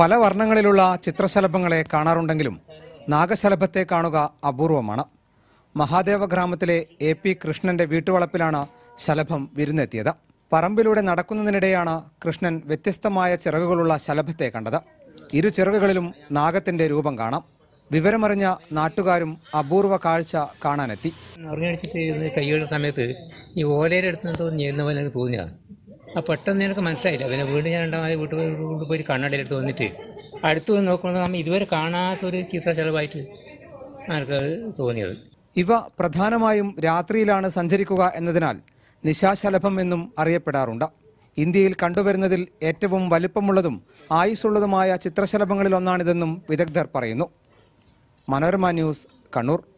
പല വർണ്ണങ്ങളിലുള്ള ചിത്രശലഭങ്ങളെ കാണാറുണ്ടെങ്കിലും നാഗശലഭത്തെ കാണുക അപൂർവമാണ് മഹാദേവ ഗ്രാമത്തിലെ എ പി കൃഷ്ണന്റെ വീട്ടുവളപ്പിലാണ് ശലഭം വിരുന്നെത്തിയത് പറമ്പിലൂടെ നടക്കുന്നതിനിടെയാണ് കൃഷ്ണൻ വ്യത്യസ്തമായ ചിറകുകളുള്ള ശലഭത്തെ കണ്ടത് ഇരു ചിറകുകളിലും നാഗത്തിന്റെ രൂപം കാണാം വിവരമറിഞ്ഞ നാട്ടുകാരും അപൂർവ കാഴ്ച കാണാനെത്തി ഉറങ്ങിയടിച്ചിട്ട് സമയത്ത് ഈ ഓലയുടെ അടുത്ത് തോന്നി തോന്നിയതാണ് ആ പെട്ടെന്ന് എനിക്ക് മനസ്സിലായില്ല പിന്നെ വീണ്ടും ഞാൻ രണ്ടാമത് വീട്ടിൽ കൊണ്ട് പോയി കണ്ണടയിലെടുത്ത് വന്നിട്ട് അടുത്ത് വന്ന് നോക്കുമ്പോൾ നമ്മൾ ഇതുവരെ കാണാത്തൊരു ചിത്രശലഭമായിട്ട് ആർക്ക് തോന്നിയത് ഇവ പ്രധാനമായും രാത്രിയിലാണ് സഞ്ചരിക്കുക എന്നതിനാൽ നിശാശലഭം എന്നും അറിയപ്പെടാറുണ്ട് ഇന്ത്യയിൽ കണ്ടുവരുന്നതിൽ ഏറ്റവും വലുപ്പമുള്ളതും ആയുസ്സുള്ളതുമായ ഒന്നാണിതെന്നും വിദഗ്ധർ പറയുന്നു മനോരമ ന്യൂസ് കണ്ണൂർ